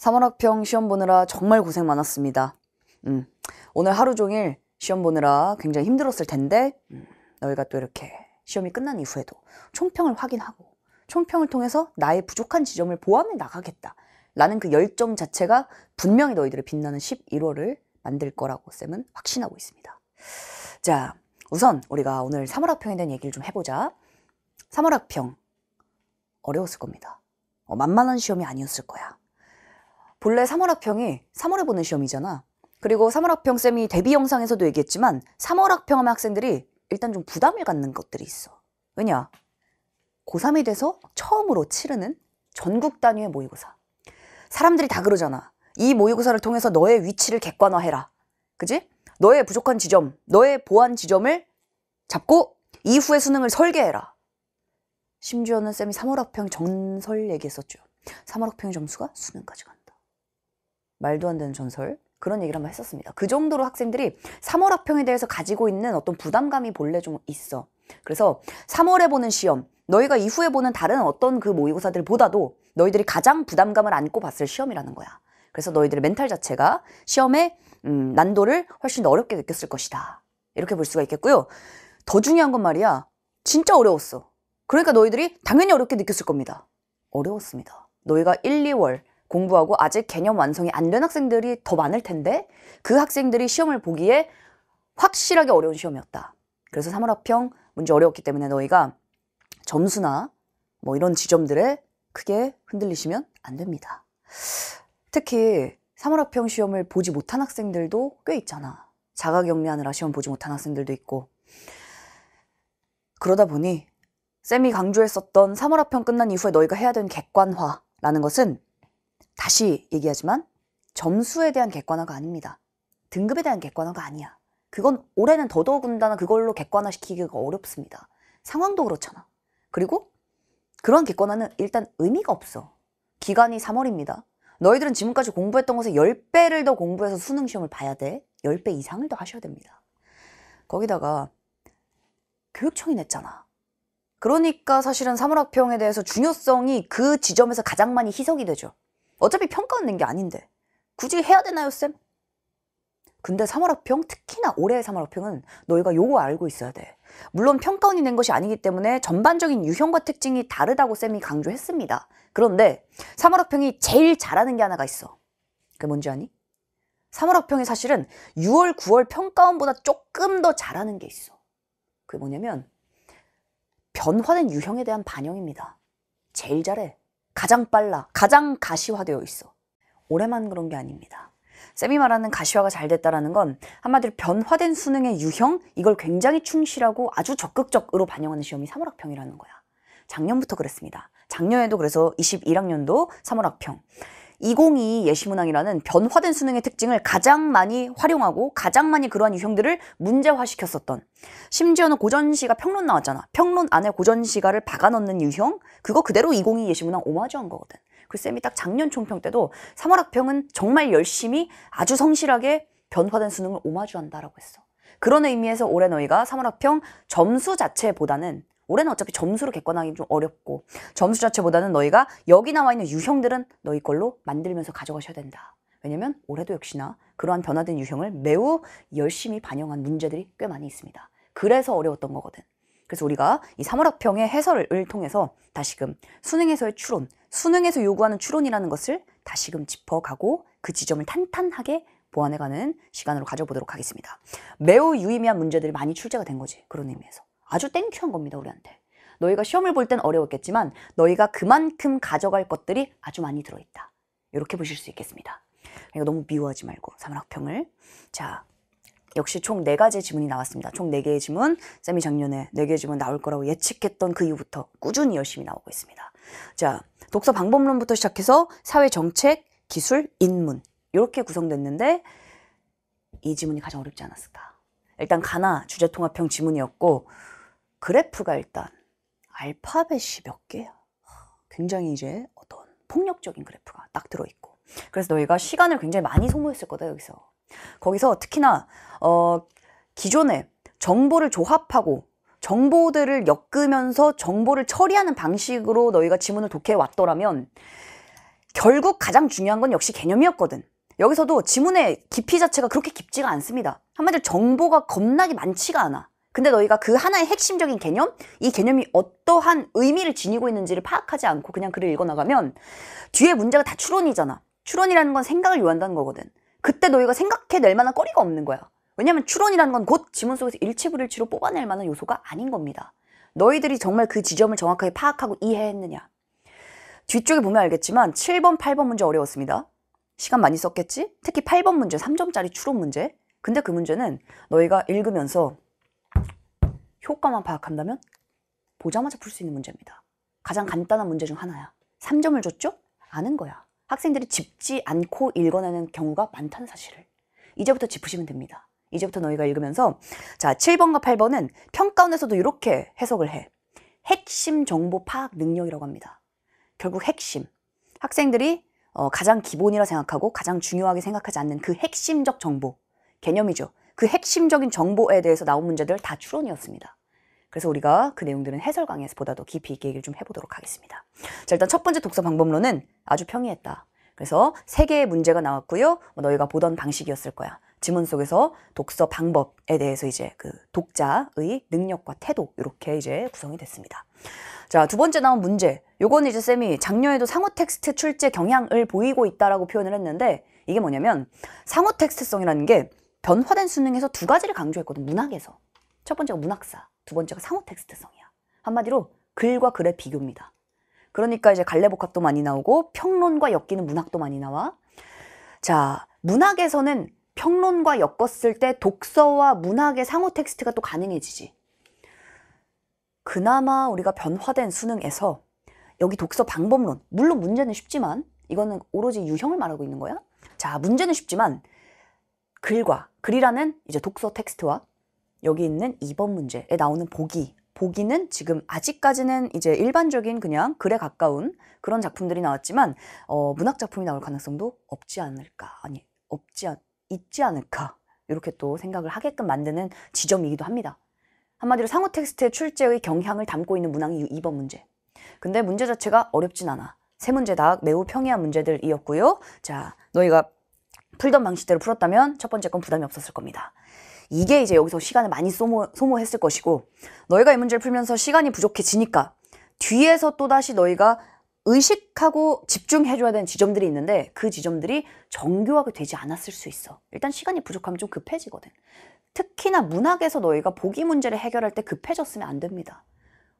3월학평 시험 보느라 정말 고생 많았습니다. 음, 오늘 하루 종일 시험 보느라 굉장히 힘들었을 텐데 음, 너희가 또 이렇게 시험이 끝난 이후에도 총평을 확인하고 총평을 통해서 나의 부족한 지점을 보완해 나가겠다. 라는 그 열정 자체가 분명히 너희들의 빛나는 11월을 만들 거라고 쌤은 확신하고 있습니다. 자, 우선 우리가 오늘 3월학평에 대한 얘기를 좀 해보자. 3월학평 어려웠을 겁니다. 어, 만만한 시험이 아니었을 거야. 본래 3월 학평이 3월에 보는 시험이잖아. 그리고 3월 학평 쌤이 데뷔 영상에서도 얘기했지만 3월 학평 하면 학생들이 일단 좀 부담을 갖는 것들이 있어. 왜냐? 고3이 돼서 처음으로 치르는 전국 단위의 모의고사. 사람들이 다 그러잖아. 이 모의고사를 통해서 너의 위치를 객관화해라. 그지? 너의 부족한 지점, 너의 보완 지점을 잡고 이후의 수능을 설계해라. 심지어는 쌤이 3월 학평 전설 얘기했었죠. 3월 학평 의 점수가 수능까지 간다. 말도 안 되는 전설 그런 얘기를 한번 했었습니다. 그 정도로 학생들이 3월 학평에 대해서 가지고 있는 어떤 부담감이 본래 좀 있어. 그래서 3월에 보는 시험, 너희가 이후에 보는 다른 어떤 그 모의고사들보다도 너희들이 가장 부담감을 안고 봤을 시험이라는 거야. 그래서 너희들의 멘탈 자체가 시험의 음, 난도를 훨씬 더 어렵게 느꼈을 것이다. 이렇게 볼 수가 있겠고요. 더 중요한 건 말이야. 진짜 어려웠어. 그러니까 너희들이 당연히 어렵게 느꼈을 겁니다. 어려웠습니다. 너희가 1, 2월 공부하고 아직 개념 완성이 안 된 학생들이 더 많을 텐데 그 학생들이 시험을 보기에 확실하게 어려운 시험이었다. 그래서 3월 합평 문제 어려웠기 때문에 너희가 점수나 뭐 이런 지점들에 크게 흔들리시면 안 됩니다. 특히 3월 합평 시험을 보지 못한 학생들도 꽤 있잖아. 자가격리하느라 시험 보지 못한 학생들도 있고. 그러다 보니 쌤이 강조했었던 3월 합평 끝난 이후에 너희가 해야 되는 객관화라는 것은 다시 얘기하지만 점수에 대한 객관화가 아닙니다. 등급에 대한 객관화가 아니야. 그건 올해는 더더군다나 그걸로 객관화시키기가 어렵습니다. 상황도 그렇잖아. 그리고 그런 객관화는 일단 의미가 없어. 기간이 3월입니다. 너희들은 지금까지 공부했던 것에 10배를 더 공부해서 수능 시험을 봐야 돼. 10배 이상을 더 하셔야 됩니다. 거기다가 교육청이 냈잖아. 그러니까 사실은 3월 학평에 대해서 중요성이 그 지점에서 가장 많이 희석이 되죠. 어차피 평가원낸 게 아닌데 굳이 해야 되나요 쌤? 근데 3월학평 특히나 올해의 3월학평은 너희가 요거 알고 있어야 돼. 물론 평가원이 낸 것이 아니기 때문에 전반적인 유형과 특징이 다르다고 쌤이 강조했습니다. 그런데 3월학평이 제일 잘하는 게 하나가 있어. 그게 뭔지 아니? 3월학평이 사실은 6월, 9월 평가원보다 조금 더 잘하는 게 있어. 그게 뭐냐면 변화된 유형에 대한 반영입니다. 제일 잘해. 가장 빨라, 가장 가시화되어 있어. 올해만 그런 게 아닙니다. 쌤이 말하는 가시화가 잘 됐다라는 건 한마디로 변화된 수능의 유형 이걸 굉장히 충실하고 아주 적극적으로 반영하는 시험이 3월학평이라는 거야. 작년부터 그랬습니다. 작년에도 그래서 21학년도 3월학평. 2022 예시문항이라는 변화된 수능의 특징을 가장 많이 활용하고 가장 많이 그러한 유형들을 문제화시켰었던 심지어는 고전시가 평론 나왔잖아. 평론 안에 고전시가를 박아넣는 유형 그거 그대로 2022 예시문항 오마주한 거거든. 그 쌤이 딱 작년 총평 때도 3월 학평은 정말 열심히 아주 성실하게 변화된 수능을 오마주한다라고 했어. 그런 의미에서 올해 너희가 3월 학평 점수 자체보다는 올해는 어차피 점수로 객관하기 좀 어렵고 점수 자체보다는 너희가 여기 나와 있는 유형들은 너희 걸로 만들면서 가져가셔야 된다. 왜냐면 올해도 역시나 그러한 변화된 유형을 매우 열심히 반영한 문제들이 꽤 많이 있습니다. 그래서 어려웠던 거거든. 그래서 우리가 이 사물학평의 해설을 통해서 다시금 수능에서의 추론, 수능에서 요구하는 추론이라는 것을 다시금 짚어가고 그 지점을 탄탄하게 보완해가는 시간으로 가져보도록 하겠습니다. 매우 유의미한 문제들이 많이 출제가 된 거지. 그런 의미에서. 아주 땡큐한 겁니다 우리한테 너희가 시험을 볼 땐 어려웠겠지만 너희가 그만큼 가져갈 것들이 아주 많이 들어있다 이렇게 보실 수 있겠습니다 그러니까 너무 미워하지 말고 사물학평을 자 역시 총 네가지 지문이 나왔습니다 총 네개의 지문 쌤이 작년에 네개의 지문 나올 거라고 예측했던 그 이후부터 꾸준히 열심히 나오고 있습니다 자 독서 방법론부터 시작해서 사회 정책, 기술, 인문 이렇게 구성됐는데 이 지문이 가장 어렵지 않았을까 일단 가나 주제통합형 지문이었고 그래프가 일단 알파벳이 몇 개야. 굉장히 이제 어떤 폭력적인 그래프가 딱 들어있고. 그래서 너희가 시간을 굉장히 많이 소모했을 거다, 여기서. 거기서 특히나, 어, 기존에 정보를 조합하고 정보들을 엮으면서 정보를 처리하는 방식으로 너희가 지문을 독해 왔더라면 결국 가장 중요한 건 역시 개념이었거든. 여기서도 지문의 깊이 자체가 그렇게 깊지가 않습니다. 한마디로 정보가 겁나게 많지가 않아. 근데 너희가 그 하나의 핵심적인 개념, 이 개념이 어떠한 의미를 지니고 있는지를 파악하지 않고 그냥 글을 읽어나가면 뒤에 문제가 다 추론이잖아. 추론이라는 건 생각을 요한다는 거거든. 그때 너희가 생각해낼 만한 거리가 없는 거야. 왜냐면 추론이라는 건 곧 지문 속에서 일치불일치로 뽑아낼 만한 요소가 아닌 겁니다. 너희들이 정말 그 지점을 정확하게 파악하고 이해했느냐. 뒤쪽에 보면 알겠지만 7번, 8번 문제 어려웠습니다. 시간 많이 썼겠지? 특히 8번 문제, 3점짜리 추론 문제. 근데 그 문제는 너희가 읽으면서 효과만 파악한다면 보자마자 풀 수 있는 문제입니다. 가장 간단한 문제 중 하나야. 3점을 줬죠? 아는 거야. 학생들이 짚지 않고 읽어내는 경우가 많다는 사실을. 이제부터 짚으시면 됩니다. 이제부터 너희가 읽으면서 자, 7번과 8번은 평가원에서도 이렇게 해석을 해. 핵심 정보 파악 능력이라고 합니다. 결국 핵심. 학생들이 어, 가장 기본이라 생각하고 가장 중요하게 생각하지 않는 그 핵심적 정보. 개념이죠. 그 핵심적인 정보에 대해서 나온 문제들 다 추론이었습니다. 그래서 우리가 그 내용들은 해설 강의에서 보다 더 깊이 있게 얘기를 좀 해보도록 하겠습니다. 자, 일단 첫 번째 독서 방법론은 아주 평이했다. 그래서 세 개의 문제가 나왔고요. 뭐 너희가 보던 방식이었을 거야. 지문 속에서 독서 방법에 대해서 이제 그 독자의 능력과 태도 이렇게 이제 구성이 됐습니다. 자, 두 번째 나온 문제. 요건 이제 쌤이 작년에도 상호 텍스트 출제 경향을 보이고 있다라고 표현을 했는데 이게 뭐냐면 상호 텍스트성이라는 게 변화된 수능에서 두 가지를 강조했거든 문학에서 첫 번째가 문학사 두 번째가 상호 텍스트성이야 한마디로 글과 글의 비교입니다 그러니까 이제 갈래복합도 많이 나오고 평론과 엮이는 문학도 많이 나와 자 문학에서는 평론과 엮었을 때 독서와 문학의 상호 텍스트가 또 가능해지지 그나마 우리가 변화된 수능에서 여기 독서 방법론 물론 문제는 쉽지만 이거는 오로지 유형을 말하고 있는 거야 자 문제는 쉽지만 글과 글이라는 이제 독서 텍스트와 여기 있는 2번 문제에 나오는 보기 보기는 지금 아직까지는 이제 일반적인 그냥 글에 가까운 그런 작품들이 나왔지만 어, 문학 작품이 나올 가능성도 없지 않을까 아니 없지 않, 있지 않을까 이렇게 또 생각을 하게끔 만드는 지점이기도 합니다. 한마디로 상호 텍스트의 출제의 경향을 담고 있는 문항이 2번 문제. 근데 문제 자체가 어렵진 않아. 세 문제 다 매우 평이한 문제들이었고요. 자, 너희가 풀던 방식대로 풀었다면 첫 번째 건 부담이 없었을 겁니다. 이게 이제 여기서 시간을 많이 소모, 소모했을 것이고 너희가 이 문제를 풀면서 시간이 부족해지니까 뒤에서 또다시 너희가 의식하고 집중해줘야 되는 지점들이 있는데 그 지점들이 정교하게 되지 않았을 수 있어. 일단 시간이 부족하면 좀 급해지거든. 특히나 문학에서 너희가 보기 문제를 해결할 때 급해졌으면 안 됩니다.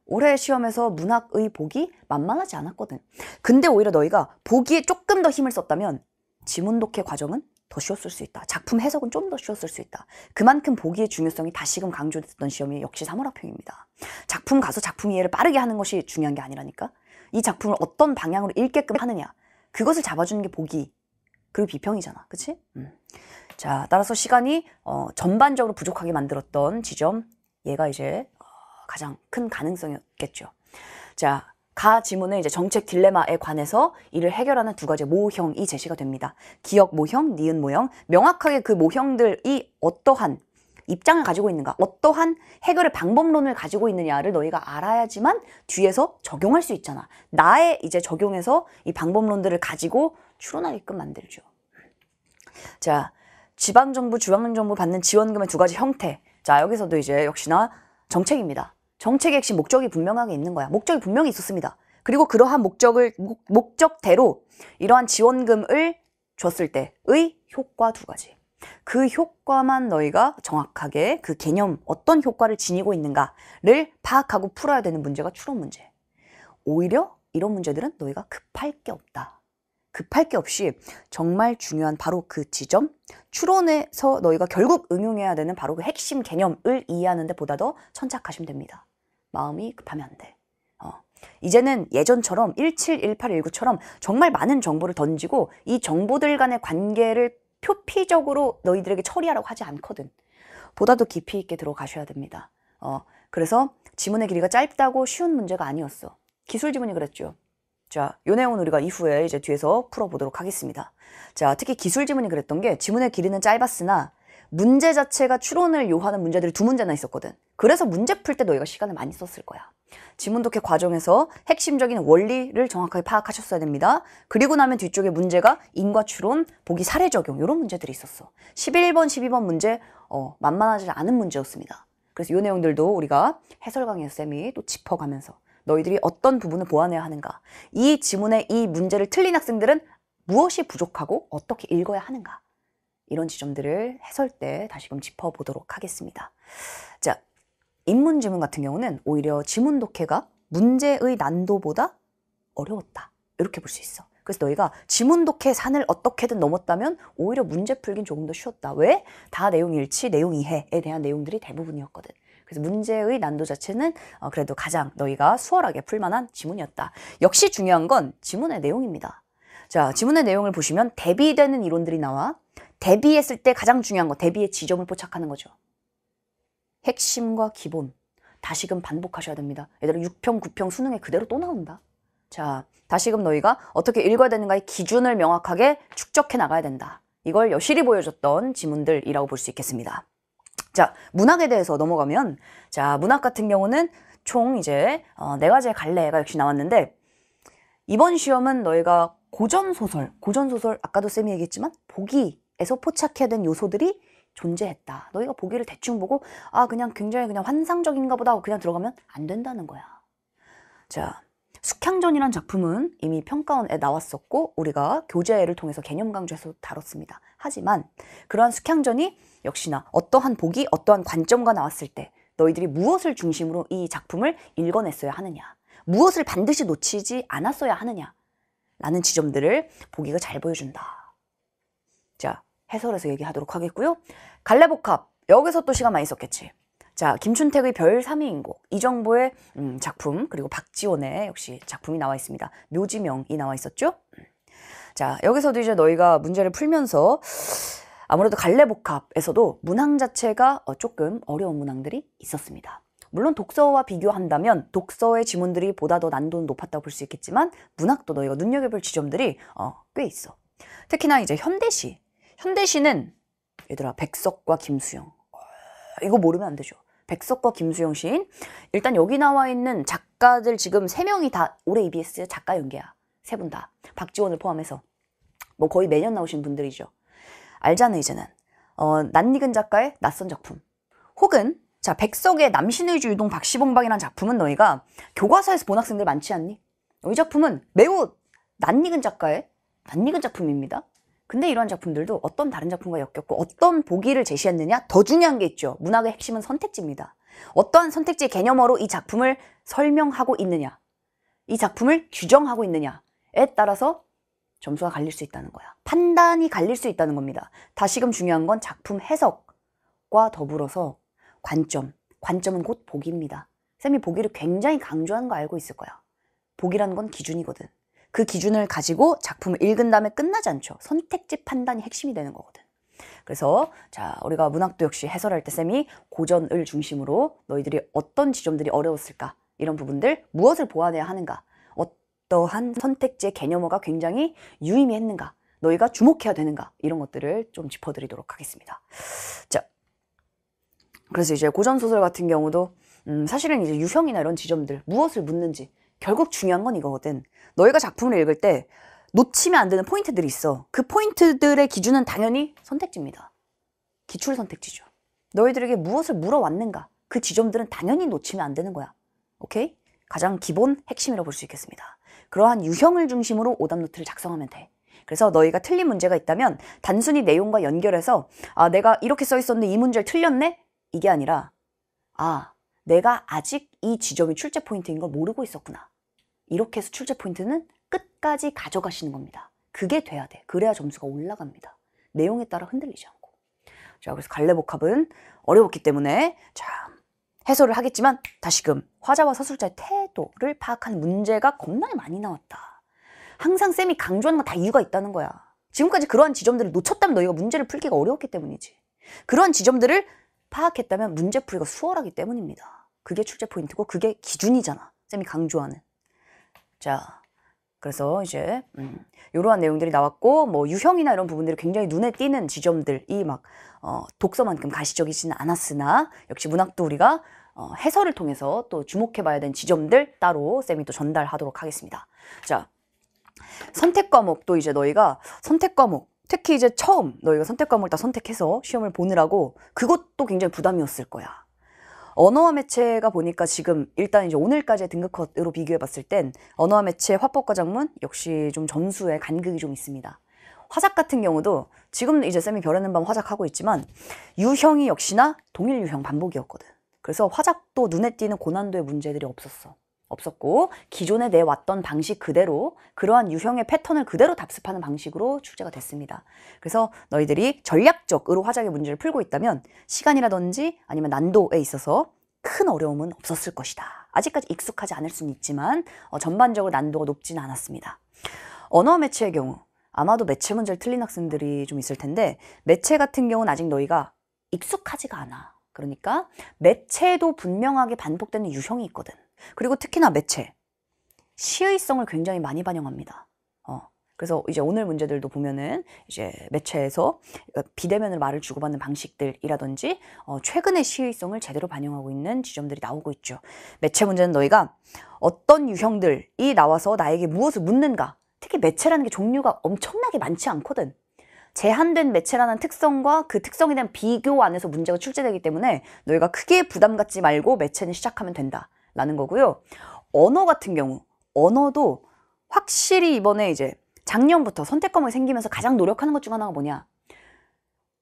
올해 시험에서 문학의 보기 만만하지 않았거든. 근데 오히려 너희가 보기에 조금 더 힘을 썼다면 지문독해 과정은 더 쉬웠을 수 있다. 작품 해석은 좀 더 쉬웠을 수 있다. 그만큼 보기의 중요성이 다시금 강조됐던 시험이 역시 사물화평입니다. 작품 가서 작품 이해를 빠르게 하는 것이 중요한 게 아니라니까. 이 작품을 어떤 방향으로 읽게끔 하느냐. 그것을 잡아주는 게 보기. 그리고 비평이잖아. 그치? 음. 자, 따라서 시간이 어, 전반적으로 부족하게 만들었던 지점. 얘가 이제 어, 가장 큰 가능성이었겠죠. 자, 가 지문은 이제 정책 딜레마에 관해서 이를 해결하는 두 가지 모형이 제시가 됩니다. 기억 모형, 니은 모형, 명확하게 그 모형들이 어떠한 입장을 가지고 있는가, 어떠한 해결의 방법론을 가지고 있느냐를 너희가 알아야지만 뒤에서 적용할 수 있잖아. 나에 이제 적용해서 이 방법론들을 가지고 추론하게끔 만들죠. 자, 지방정부, 중앙정부 받는 지원금의 두 가지 형태. 자, 여기서도 이제 역시나 정책입니다. 정책 의 핵심 목적이 분명하게 있는 거야. 목적이 분명히 있었습니다. 그리고 그러한 목적을 목적대로 이러한 지원금을 줬을 때의 효과 두 가지. 그 효과만 너희가 정확하게 그 개념 어떤 효과를 지니고 있는가를 파악하고 풀어야 되는 문제가 추론 문제. 오히려 이런 문제들은 너희가 급할 게 없다. 급할 게 없이 정말 중요한 바로 그 지점, 추론에서 너희가 결국 응용해야 되는 바로 그 핵심 개념을 이해하는 데 보다 더 천착하시면 됩니다. 마음이 급하면 안 돼. 어. 이제는 예전처럼 171819처럼 정말 많은 정보를 던지고 이 정보들 간의 관계를 표피적으로 너희들에게 처리하라고 하지 않거든. 보다 도 깊이 있게 들어가셔야 됩니다. 어. 그래서 지문의 길이가 짧다고 쉬운 문제가 아니었어. 기술 지문이 그랬죠. 자, 요 내용은 우리가 이후에 이제 뒤에서 풀어보도록 하겠습니다. 자, 특히 기술 지문이 그랬던 게 지문의 길이는 짧았으나 문제 자체가 추론을 요하는 문제들이 두 문제나 있었거든. 그래서 문제 풀 때 너희가 시간을 많이 썼을 거야. 지문독해 과정에서 핵심적인 원리를 정확하게 파악하셨어야 됩니다. 그리고 나면 뒤쪽에 문제가 인과추론, 보기 사례 적용 이런 문제들이 있었어. 11번, 12번 문제 어, 만만하지 않은 문제였습니다. 그래서 이 내용들도 우리가 해설 강의 쌤이 또 짚어가면서 너희들이 어떤 부분을 보완해야 하는가 이 지문의 이 문제를 틀린 학생들은 무엇이 부족하고 어떻게 읽어야 하는가 이런 지점들을 해설 때 다시금 짚어보도록 하겠습니다. 자, 인문 지문 같은 경우는 오히려 지문 독해가 문제의 난도보다 어려웠다. 이렇게 볼 수 있어. 그래서 너희가 지문 독해 산을 어떻게든 넘었다면 오히려 문제 풀긴 조금 더 쉬웠다. 왜? 다 내용 일치, 내용 이해에 대한 내용들이 대부분이었거든. 그래서 문제의 난도 자체는 어, 그래도 가장 너희가 수월하게 풀만한 지문이었다. 역시 중요한 건 지문의 내용입니다. 자, 지문의 내용을 보시면 대비되는 이론들이 나와 대비했을 때 가장 중요한 거, 대비의 지점을 포착하는 거죠. 핵심과 기본 다시금 반복하셔야 됩니다. 얘들은 6평, 9평 수능에 그대로 또 나온다. 자, 다시금 너희가 어떻게 읽어야 되는가의 기준을 명확하게 축적해 나가야 된다. 이걸 여실히 보여줬던 지문들이라고 볼 수 있겠습니다. 자, 문학에 대해서 넘어가면 자, 문학 같은 경우는 총 이제 어, 네 가지의 갈래가 역시 나왔는데 이번 시험은 너희가 고전소설, 고전소설 아까도 쌤이 얘기했지만 보기에서 포착해야 된 요소들이 존재했다. 너희가 보기를 대충 보고 아 그냥 굉장히 그냥 환상적인가 보다 하고 그냥 들어가면 안 된다는 거야. 자, 숙향전이란 작품은 이미 평가원에 나왔었고 우리가 교재를 통해서 개념 강조해서 다뤘습니다. 하지만 그러한 숙향전이 역시나 어떠한 보기, 어떠한 관점과 나왔을 때 너희들이 무엇을 중심으로 이 작품을 읽어냈어야 하느냐 무엇을 반드시 놓치지 않았어야 하느냐 라는 지점들을 보기가 잘 보여준다. 자, 해설에서 얘기하도록 하겠고요. 갈래복합 여기서 또 시간 많이 썼겠지. 자 김춘택의 별 3위인곡 이정보의 음, 작품 그리고 박지원의 역시 작품이 나와 있습니다. 묘지명이 나와 있었죠. 자 여기서도 이제 너희가 문제를 풀면서 아무래도 갈래복합에서도 문항 자체가 어, 조금 어려운 문항들이 있었습니다. 물론 독서와 비교한다면 독서의 지문들이 보다 더 난도는 높았다고 볼 수 있겠지만 문학도 너희가 눈여겨볼 지점들이 어, 꽤 있어. 특히나 이제 현대시 현대시는 얘들아 백석과 김수영 이거 모르면 안 되죠. 백석과 김수영 시인. 일단 여기 나와 있는 작가들 지금 3명이다 올해 EBS 작가 연계야. 세 분 다. 박지원을 포함해서. 뭐 거의 매년 나오신 분들이죠. 알잖아 이제는. 어, 낯익은 작가의 낯선 작품. 혹은 자 백석의 남신의주 유동 박시봉방이라는 작품은 너희가 교과서에서 본 학생들 많지 않니? 이 작품은 매우 낯익은 작가의 낯익은 작품입니다. 근데 이러한 작품들도 어떤 다른 작품과 엮였고 어떤 보기를 제시했느냐 더 중요한 게 있죠. 문학의 핵심은 선택지입니다. 어떠한 선택지 개념어로 이 작품을 설명하고 있느냐 이 작품을 규정하고 있느냐에 따라서 점수가 갈릴 수 있다는 거야. 판단이 갈릴 수 있다는 겁니다. 다시금 중요한 건 작품 해석과 더불어서 관점. 관점은 곧 보기입니다. 쌤이 보기를 굉장히 강조한 거 알고 있을 거야. 보기라는 건 기준이거든. 그 기준을 가지고 작품을 읽은 다음에 끝나지 않죠. 선택지 판단이 핵심이 되는 거거든. 그래서 자 우리가 문학도 역시 해설할 때 쌤이 고전을 중심으로 너희들이 어떤 지점들이 어려웠을까 이런 부분들 무엇을 보완해야 하는가 어떠한 선택지의 개념어가 굉장히 유의미했는가 너희가 주목해야 되는가 이런 것들을 좀 짚어드리도록 하겠습니다. 자 그래서 이제 고전 소설 같은 경우도 음, 사실은 이제 유형이나 이런 지점들 무엇을 묻는지 결국 중요한 건 이거거든. 너희가 작품을 읽을 때 놓치면 안 되는 포인트들이 있어. 그 포인트들의 기준은 당연히 선택지입니다. 기출 선택지죠. 너희들에게 무엇을 물어왔는가? 그 지점들은 당연히 놓치면 안 되는 거야. 오케이? 가장 기본 핵심이라고 볼 수 있겠습니다. 그러한 유형을 중심으로 오답노트를 작성하면 돼. 그래서 너희가 틀린 문제가 있다면 단순히 내용과 연결해서 아, 내가 이렇게 써 있었는데 이 문제를 틀렸네? 이게 아니라 아, 내가 아직 이 지점이 출제 포인트인 걸 모르고 있었구나. 이렇게 해서 출제 포인트는 끝까지 가져가시는 겁니다. 그게 돼야 돼. 그래야 점수가 올라갑니다. 내용에 따라 흔들리지 않고. 자, 그래서 갈래복합은 어려웠기 때문에 자 해설을 하겠지만 다시금 화자와 서술자의 태도를 파악한 문제가 겁나게 많이 나왔다. 항상 쌤이 강조하는 건 다 이유가 있다는 거야. 지금까지 그러한 지점들을 놓쳤다면 너희가 문제를 풀기가 어려웠기 때문이지. 그러한 지점들을 파악했다면 문제 풀이가 수월하기 때문입니다. 그게 출제 포인트고 그게 기준이잖아. 쌤이 강조하는. 자, 그래서 이제 음, 이러한 내용들이 나왔고 뭐 유형이나 이런 부분들이 굉장히 눈에 띄는 지점들이 막 어, 독서만큼 가시적이지는 않았으나 역시 문학도 우리가 어, 해설을 통해서 또 주목해봐야 되는 지점들 따로 쌤이 또 전달하도록 하겠습니다. 자, 선택 과목도 이제 너희가 선택 과목 특히 이제 처음 너희가 선택 과목을 다 선택해서 시험을 보느라고 그것도 굉장히 부담이었을 거야. 언어와 매체가 보니까 지금 일단 이제 오늘까지의 등급컷으로 비교해 봤을 땐 언어와 매체 화법과 작문 역시 좀 점수의 간극이 좀 있습니다. 화작 같은 경우도 지금 이제 쌤이 별하는 밤 화작하고 있지만 유형이 역시나 동일 유형 반복이었거든. 그래서 화작도 눈에 띄는 고난도의 문제들이 없었어. 없었고 기존에 내왔던 방식 그대로 그러한 유형의 패턴을 그대로 답습하는 방식으로 출제가 됐습니다. 그래서 너희들이 전략적으로 화작의 문제를 풀고 있다면 시간이라든지 아니면 난도에 있어서 큰 어려움은 없었을 것이다. 아직까지 익숙하지 않을 수는 있지만 어, 전반적으로 난도가 높지는 않았습니다. 언어 매체의 경우 아마도 매체 문제를 틀린 학생들이 좀 있을 텐데 매체 같은 경우는 아직 너희가 익숙하지가 않아. 그러니까 매체도 분명하게 반복되는 유형이 있거든. 그리고 특히나 매체. 시의성을 굉장히 많이 반영합니다. 어. 그래서 이제 오늘 문제들도 보면은 이제 매체에서 비대면으로 말을 주고받는 방식들이라든지 어, 최근의 시의성을 제대로 반영하고 있는 지점들이 나오고 있죠. 매체 문제는 너희가 어떤 유형들이 나와서 나에게 무엇을 묻는가 특히 매체라는 게 종류가 엄청나게 많지 않거든. 제한된 매체라는 특성과 그 특성에 대한 비교 안에서 문제가 출제되기 때문에 너희가 크게 부담 갖지 말고 매체는 시작하면 된다. 라는 거고요. 언어 같은 경우 언어도 확실히 이번에 이제 작년부터 선택 과목이 생기면서 가장 노력하는 것 중 하나가 뭐냐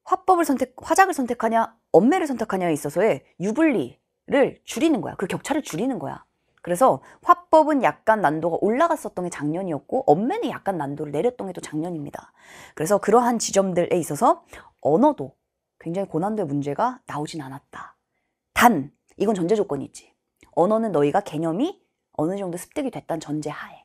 화법을 선택, 화작을 선택하냐 엄매를 선택하냐에 있어서의 유불리를 줄이는 거야. 그 격차를 줄이는 거야. 그래서 화법은 약간 난도가 올라갔었던 게 작년이었고 엄매는 약간 난도를 내렸던 게 또 작년입니다. 그래서 그러한 지점들에 있어서 언어도 굉장히 고난도의 문제가 나오진 않았다. 단 이건 전제 조건이 있지. 언어는 너희가 개념이 어느 정도 습득이 됐다 전제 하에.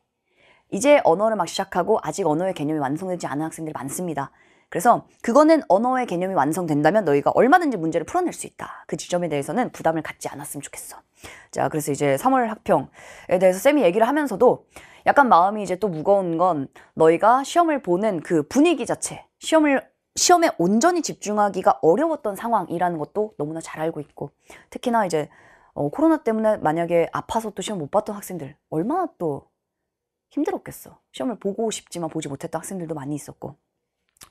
이제 언어를 막 시작하고 아직 언어의 개념이 완성되지 않은 학생들이 많습니다. 그래서 그거는 언어의 개념이 완성된다면 너희가 얼마든지 문제를 풀어낼 수 있다. 그 지점에 대해서는 부담을 갖지 않았으면 좋겠어. 자, 그래서 이제 3월 학평에 대해서 쌤이 얘기를 하면서도 약간 마음이 이제 또 무거운 건 너희가 시험을 보는 그 분위기 자체, 시험을 시험에 온전히 집중하기가 어려웠던 상황이라는 것도 너무나 잘 알고 있고 특히나 이제 어, 코로나 때문에 만약에 아파서 또 시험 못 봤던 학생들 얼마나 또 힘들었겠어. 시험을 보고 싶지만 보지 못했던 학생들도 많이 있었고.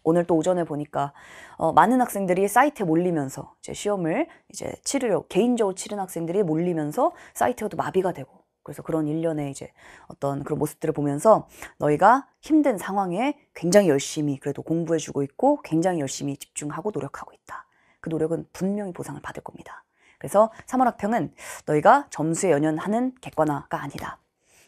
오늘 또 오전에 보니까 어, 많은 학생들이 사이트에 몰리면서 이제 시험을 이제 치르려 개인적으로 치른 학생들이 몰리면서 사이트가 도 마비가 되고 그래서 그런 일련의 이제 어떤 그런 모습들을 보면서 너희가 힘든 상황에 굉장히 열심히 그래도 공부해주고 있고 굉장히 열심히 집중하고 노력하고 있다. 그 노력은 분명히 보상을 받을 겁니다. 그래서 3월 학평은 너희가 점수에 연연하는 객관화가 아니다.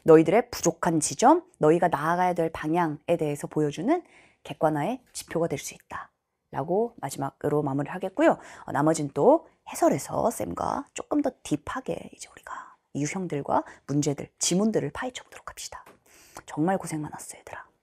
너희들의 부족한 지점, 너희가 나아가야 될 방향에 대해서 보여주는 객관화의 지표가 될 수 있다. 라고 마지막으로 마무리 하겠고요. 어, 나머지는또 해설에서 쌤과 조금 더 딥하게 이제 우리가 유형들과 문제들, 지문들을 파헤쳐 보도록 합시다. 정말 고생 많았어, 요 얘들아.